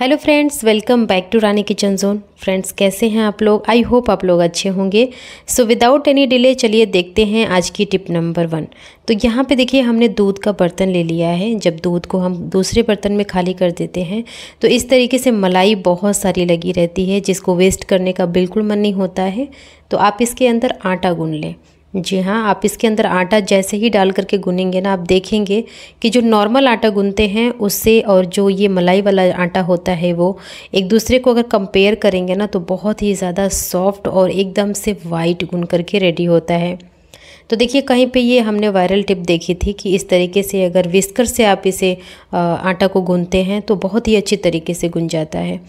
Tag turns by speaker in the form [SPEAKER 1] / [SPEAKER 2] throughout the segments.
[SPEAKER 1] hello friends welcome back to Rani kitchen zone friends कैसे हैं आप लोग आई होप आप लोग अच्छे होंगे सो विदाउट एनी डिले चलिए देखते हैं आज की टिप नंबर वन तो यहाँ पे देखिए हमने दूध का बर्तन ले लिया है जब दूध को हम दूसरे बर्तन में खाली कर देते हैं तो इस तरीके से मलाई बहुत सारी लगी रहती है जिसको वेस्ट करने का बिल्कुल मन नहीं होता है तो आप इसके अंदर आटा गून लें जी हाँ आप इसके अंदर आटा जैसे ही डाल करके गुनेंगे ना आप देखेंगे कि जो नॉर्मल आटा गुनते हैं उससे और जो ये मलाई वाला आटा होता है वो एक दूसरे को अगर कंपेयर करेंगे ना तो बहुत ही ज़्यादा सॉफ्ट और एकदम से वाइट गुन करके रेडी होता है तो देखिए कहीं पे ये हमने वायरल टिप देखी थी कि इस तरीके से अगर विस्कर से आप इसे आटा को गूंथते हैं तो बहुत ही अच्छी तरीके से गुन जाता है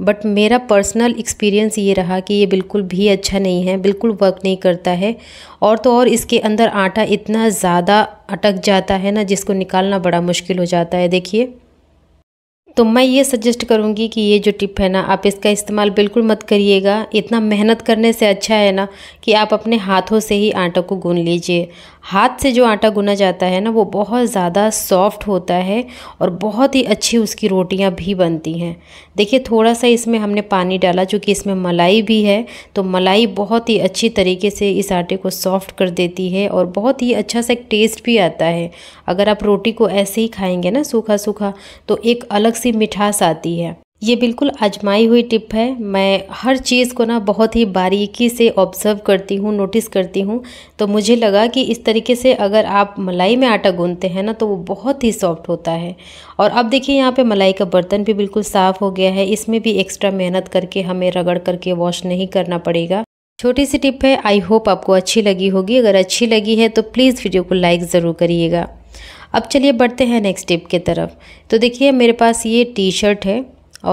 [SPEAKER 1] बट मेरा पर्सनल एक्सपीरियंस ये रहा कि ये बिल्कुल भी अच्छा नहीं है बिल्कुल वर्क नहीं करता है और तो और इसके अंदर आटा इतना ज़्यादा अटक जाता है ना जिसको निकालना बड़ा मुश्किल हो जाता है देखिए तो मैं ये सजेस्ट करूँगी कि ये जो टिप है ना आप इसका इस्तेमाल बिल्कुल मत करिएगा इतना मेहनत करने से अच्छा है ना कि आप अपने हाथों से ही आटा को गून लीजिए हाथ से जो आटा गुना जाता है ना वो बहुत ज़्यादा सॉफ्ट होता है और बहुत ही अच्छी उसकी रोटियां भी बनती हैं देखिए थोड़ा सा इसमें हमने पानी डाला चूँकि इसमें मलाई भी है तो मलाई बहुत ही अच्छी तरीके से इस आटे को सॉफ्ट कर देती है और बहुत ही अच्छा सा एक टेस्ट भी आता है अगर आप रोटी को ऐसे ही खाएँगे ना सूखा सूखा तो एक अलग सी मिठास आती है ये बिल्कुल आजमाई हुई टिप है मैं हर चीज़ को ना बहुत ही बारीकी से ऑब्ज़र्व करती हूँ नोटिस करती हूँ तो मुझे लगा कि इस तरीके से अगर आप मलाई में आटा गूंदते हैं ना तो वो बहुत ही सॉफ्ट होता है और अब देखिए यहाँ पे मलाई का बर्तन भी बिल्कुल साफ़ हो गया है इसमें भी एक्स्ट्रा मेहनत करके हमें रगड़ करके वॉश नहीं करना पड़ेगा छोटी सी टिप है आई होप आपको अच्छी लगी होगी अगर अच्छी लगी है तो प्लीज़ वीडियो को लाइक ज़रूर करिएगा अब चलिए बढ़ते हैं नेक्स्ट टिप के तरफ तो देखिए मेरे पास ये टी शर्ट है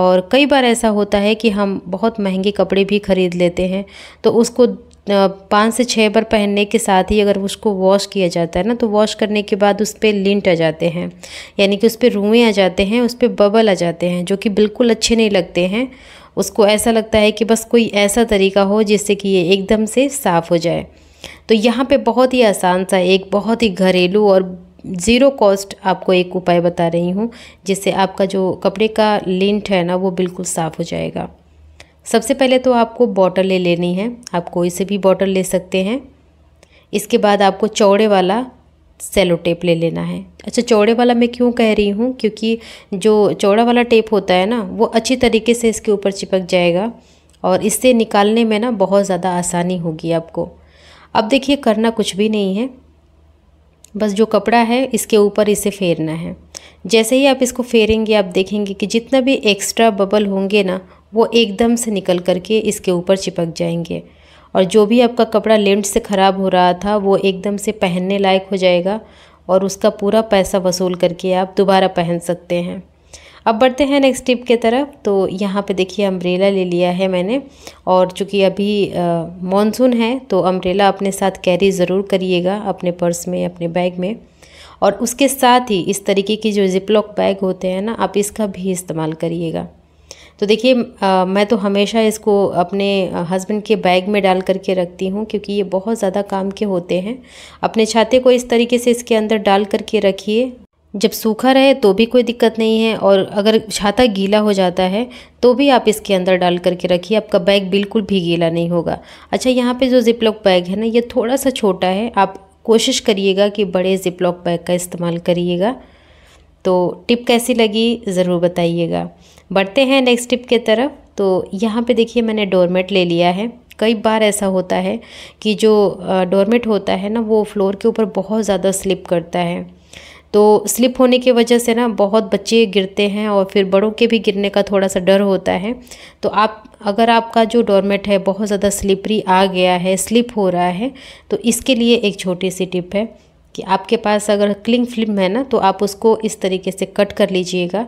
[SPEAKER 1] और कई बार ऐसा होता है कि हम बहुत महंगे कपड़े भी ख़रीद लेते हैं तो उसको पाँच से छः बार पहनने के साथ ही अगर उसको वॉश किया जाता है ना तो वॉश करने के बाद उस पर लिंट आ जाते हैं यानी कि उस पर रुएँ आ जाते हैं उस पर बबल आ जाते हैं जो कि बिल्कुल अच्छे नहीं लगते हैं उसको ऐसा लगता है कि बस कोई ऐसा तरीका हो जिससे कि ये एकदम से साफ़ हो जाए तो यहाँ पे बहुत ही आसान सा एक बहुत ही घरेलू और ज़ीरो कॉस्ट आपको एक उपाय बता रही हूँ जिससे आपका जो कपड़े का लिंट है ना वो बिल्कुल साफ़ हो जाएगा सबसे पहले तो आपको बॉटल ले लेनी है आप कोई से भी बॉटल ले सकते हैं इसके बाद आपको चौड़े वाला सेलो टेप ले लेना है अच्छा चौड़े वाला मैं क्यों कह रही हूँ क्योंकि जो चौड़ा वाला टेप होता है ना वो अच्छी तरीके से इसके ऊपर चिपक जाएगा और इससे निकालने में ना बहुत ज़्यादा आसानी होगी आपको अब देखिए करना कुछ भी नहीं है बस जो कपड़ा है इसके ऊपर इसे फेरना है जैसे ही आप इसको फेरेंगे आप देखेंगे कि जितना भी एक्स्ट्रा बबल होंगे ना वो एकदम से निकल करके इसके ऊपर चिपक जाएंगे और जो भी आपका कपड़ा लेंट से ख़राब हो रहा था वो एकदम से पहनने लायक हो जाएगा और उसका पूरा पैसा वसूल करके आप दोबारा पहन सकते हैं अब बढ़ते हैं नेक्स्ट टिप के तरफ तो यहाँ पे देखिए अम्ब्रेला ले लिया है मैंने और चूँकि अभी मानसून है तो अम्ब्रेला अपने साथ कैरी ज़रूर करिएगा अपने पर्स में अपने बैग में और उसके साथ ही इस तरीके की जो जिपलॉक बैग होते हैं ना आप इसका भी इस्तेमाल करिएगा तो देखिए मैं तो हमेशा इसको अपने हस्बैंड के बैग में डाल करके रखती हूँ क्योंकि ये बहुत ज़्यादा काम के होते हैं अपने छाते को इस तरीके से इसके अंदर डाल करके रखिए जब सूखा रहे तो भी कोई दिक्कत नहीं है और अगर छाता गीला हो जाता है तो भी आप इसके अंदर डाल करके रखिए आपका बैग बिल्कुल भी गीला नहीं होगा अच्छा यहाँ पे जो जिपलॉक बैग है ना ये थोड़ा सा छोटा है आप कोशिश करिएगा कि बड़े जिपलॉक बैग का इस्तेमाल करिएगा तो टिप कैसी लगी ज़रूर बताइएगा बढ़ते हैं नेक्स्ट टिप के तरफ तो यहाँ पर देखिए मैंने डोरमेट ले लिया है कई बार ऐसा होता है कि जो डोरमेट होता है ना वो फ्लोर के ऊपर बहुत ज़्यादा स्लिप करता है तो स्लिप होने की वजह से ना बहुत बच्चे गिरते हैं और फिर बड़ों के भी गिरने का थोड़ा सा डर होता है तो आप अगर आपका जो डोरमेट है बहुत ज़्यादा स्लिपरी आ गया है स्लिप हो रहा है तो इसके लिए एक छोटी सी टिप है कि आपके पास अगर क्लिंग फिल्म है ना तो आप उसको इस तरीके से कट कर लीजिएगा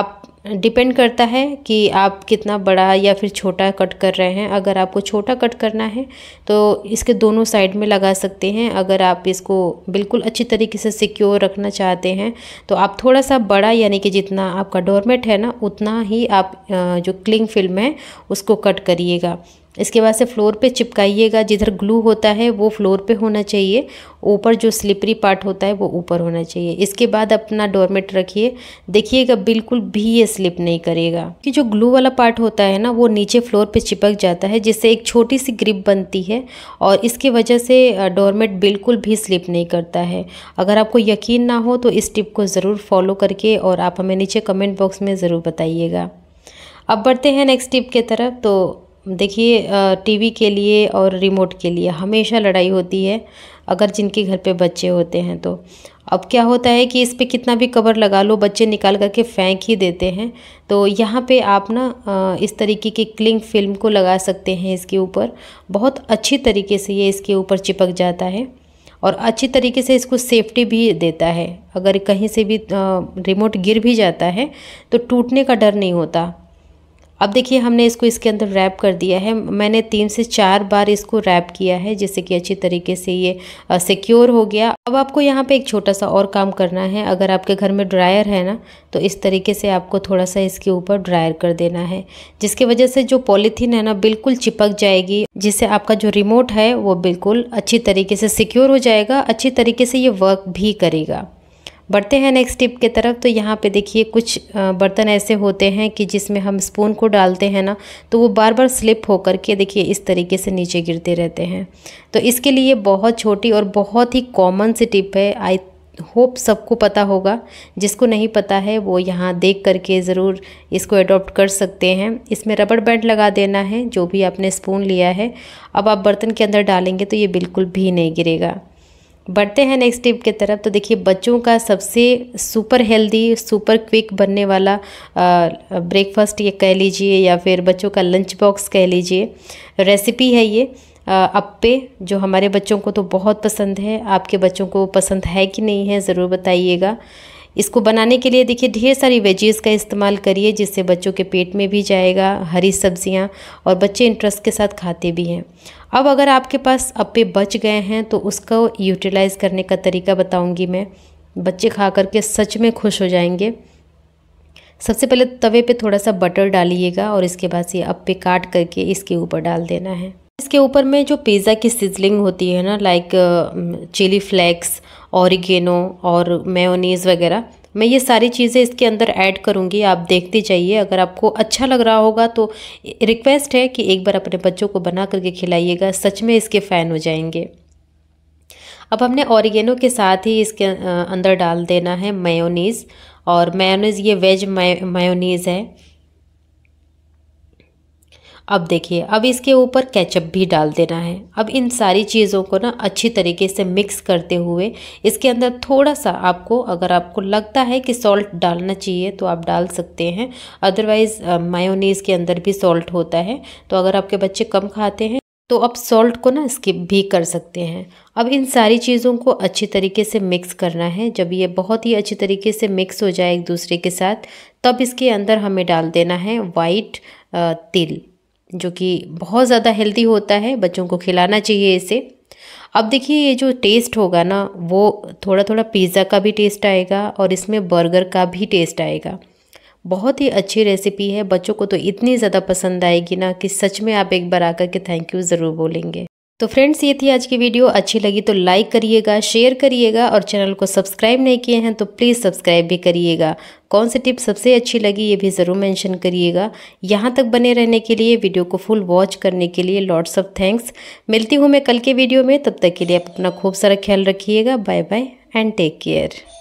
[SPEAKER 1] आप डिपेंड करता है कि आप कितना बड़ा या फिर छोटा कट कर रहे हैं अगर आपको छोटा कट करना है तो इसके दोनों साइड में लगा सकते हैं अगर आप इसको बिल्कुल अच्छी तरीके से सिक्योर रखना चाहते हैं तो आप थोड़ा सा बड़ा यानी कि जितना आपका डोरमेट है ना उतना ही आप जो क्लिंग फिल्म है उसको कट करिएगा इसके बाद से फ्लोर पे चिपकाइएगा जिधर ग्लू होता है वो फ्लोर पे होना चाहिए ऊपर जो स्लिपरी पार्ट होता है वो ऊपर होना चाहिए इसके बाद अपना डोरमेट रखिए देखिएगा बिल्कुल भी ये स्लिप नहीं करेगा कि जो ग्लू वाला पार्ट होता है ना वो नीचे फ्लोर पे चिपक जाता है जिससे एक छोटी सी ग्रिप बनती है और इसकी वजह से डोरमेट बिल्कुल भी स्लिप नहीं करता है अगर आपको यकीन ना हो तो इस टिप को ज़रूर फॉलो करके और आप हमें नीचे कमेंट बॉक्स में ज़रूर बताइएगा अब बढ़ते हैं नेक्स्ट टिप की तरफ तो देखिए टीवी के लिए और रिमोट के लिए हमेशा लड़ाई होती है अगर जिनके घर पे बच्चे होते हैं तो अब क्या होता है कि इस पर कितना भी कवर लगा लो बच्चे निकाल करके फेंक ही देते हैं तो यहाँ पे आप ना इस तरीके की क्लिंग फिल्म को लगा सकते हैं इसके ऊपर बहुत अच्छी तरीके से ये इसके ऊपर चिपक जाता है और अच्छी तरीके से इसको सेफ्टी भी देता है अगर कहीं से भी रिमोट गिर भी जाता है तो टूटने का डर नहीं होता अब देखिए हमने इसको इसके अंदर रैप कर दिया है मैंने तीन से चार बार इसको रैप किया है जिससे कि अच्छी तरीके से ये सिक्योर हो गया अब आपको यहाँ पे एक छोटा सा और काम करना है अगर आपके घर में ड्रायर है ना तो इस तरीके से आपको थोड़ा सा इसके ऊपर ड्रायर कर देना है जिसकी वजह से जो पॉलीथीन है ना बिल्कुल चिपक जाएगी जिससे आपका जो रिमोट है वो बिल्कुल अच्छी तरीके से सिक्योर हो जाएगा अच्छी तरीके से ये वर्क भी करेगा बढ़ते हैं नेक्स्ट टिप के तरफ तो यहाँ पे देखिए कुछ बर्तन ऐसे होते हैं कि जिसमें हम स्पून को डालते हैं ना तो वो बार बार स्लिप होकर के देखिए इस तरीके से नीचे गिरते रहते हैं तो इसके लिए बहुत छोटी और बहुत ही कॉमन सी टिप है आई होप सबको पता होगा जिसको नहीं पता है वो यहाँ देख करके ज़रूर इसको अडॉप्ट कर सकते हैं इसमें रबड़ बैंड लगा देना है जो भी आपने स्पून लिया है अब आप बर्तन के अंदर डालेंगे तो ये बिल्कुल भी नहीं गिरेगा बढ़ते हैं नेक्स्ट टिप के तरफ तो देखिए बच्चों का सबसे सुपर हेल्दी सुपर क्विक बनने वाला ब्रेकफास्ट ये कह लीजिए या फिर बच्चों का लंच बॉक्स कह लीजिए रेसिपी है ये अप्पे जो हमारे बच्चों को तो बहुत पसंद है आपके बच्चों को पसंद है कि नहीं है ज़रूर बताइएगा इसको बनाने के लिए देखिए ढेर सारी वेजीज़ का इस्तेमाल करिए जिससे बच्चों के पेट में भी जाएगा हरी सब्जियां और बच्चे इंटरेस्ट के साथ खाते भी हैं अब अगर आपके पास अप्पे बच गए हैं तो उसको यूटिलाइज़ करने का तरीका बताऊंगी मैं बच्चे खा करके सच में खुश हो जाएंगे सबसे पहले तवे पे थोड़ा सा बटर डालिएगा और इसके बाद ये अप्पे काट करके इसके ऊपर डाल देना है इसके ऊपर में जो पिज़्ज़ा की सिजलिंग होती है ना लाइक चिली फ्लेक्स औरिगेनो और मेयोनीज़ वगैरह मैं ये सारी चीज़ें इसके अंदर ऐड करूँगी आप देखते जाइए अगर आपको अच्छा लग रहा होगा तो रिक्वेस्ट है कि एक बार अपने बच्चों को बना करके खिलाइएगा सच में इसके फ़ैन हो जाएंगे अब हमने ऑरिगेनो के साथ ही इसके अंदर डाल देना है मेयोनीज़ और मेयोनीज़ ये वेज मेयोनीज है अब देखिए अब इसके ऊपर केचप भी डाल देना है अब इन सारी चीज़ों को ना अच्छी तरीके से मिक्स करते हुए इसके अंदर थोड़ा सा आपको अगर आपको लगता है कि सॉल्ट डालना चाहिए तो आप डाल सकते हैं अदरवाइज़ मायोनीज़ के अंदर भी सॉल्ट होता है तो अगर आपके बच्चे कम खाते हैं तो आप सॉल्ट को ना स्किप भी कर सकते हैं अब इन सारी चीज़ों को अच्छी तरीके से मिक्स करना है जब ये बहुत ही अच्छी तरीके से मिक्स हो जाए एक दूसरे के साथ तब इसके अंदर हमें डाल देना है वाइट तिल जो कि बहुत ज़्यादा हेल्दी होता है बच्चों को खिलाना चाहिए इसे अब देखिए ये जो टेस्ट होगा ना वो थोड़ा थोड़ा पिज़्ज़ा का भी टेस्ट आएगा और इसमें बर्गर का भी टेस्ट आएगा बहुत ही अच्छी रेसिपी है बच्चों को तो इतनी ज़्यादा पसंद आएगी ना कि सच में आप एक बार आकर के थैंक यू ज़रूर बोलेंगे तो फ्रेंड्स ये थी आज की वीडियो अच्छी लगी तो लाइक करिएगा शेयर करिएगा और चैनल को सब्सक्राइब नहीं किए हैं तो प्लीज़ सब्सक्राइब भी करिएगा कौन सी टिप सबसे अच्छी लगी ये भी ज़रूर मेंशन करिएगा यहाँ तक बने रहने के लिए वीडियो को फुल वॉच करने के लिए लॉट्स ऑफ थैंक्स मिलती हूँ मैं कल के वीडियो में तब तक के लिए आप अपना खूब सारा ख्याल रखिएगा bye bye and take care